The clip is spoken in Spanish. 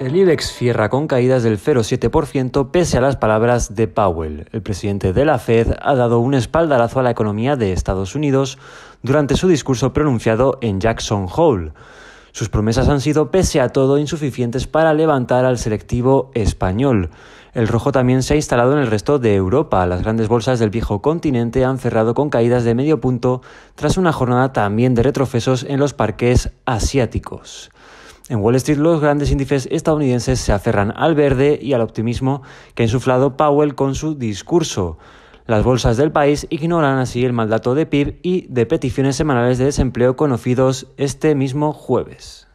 El IBEX cierra con caídas del 0,7% pese a las palabras de Powell. El presidente de la Fed ha dado un espaldarazo a la economía de Estados Unidos durante su discurso pronunciado en Jackson Hole. Sus promesas han sido, pese a todo, insuficientes para levantar al selectivo español. El rojo también se ha instalado en el resto de Europa. Las grandes bolsas del viejo continente han cerrado con caídas de medio punto tras una jornada también de retrocesos en los parques asiáticos. En Wall Street los grandes índices estadounidenses se aferran al verde y al optimismo que ha insuflado Powell con su discurso. Las bolsas del país ignoran así el mandato de PIB y de peticiones semanales de desempleo conocidos este mismo jueves.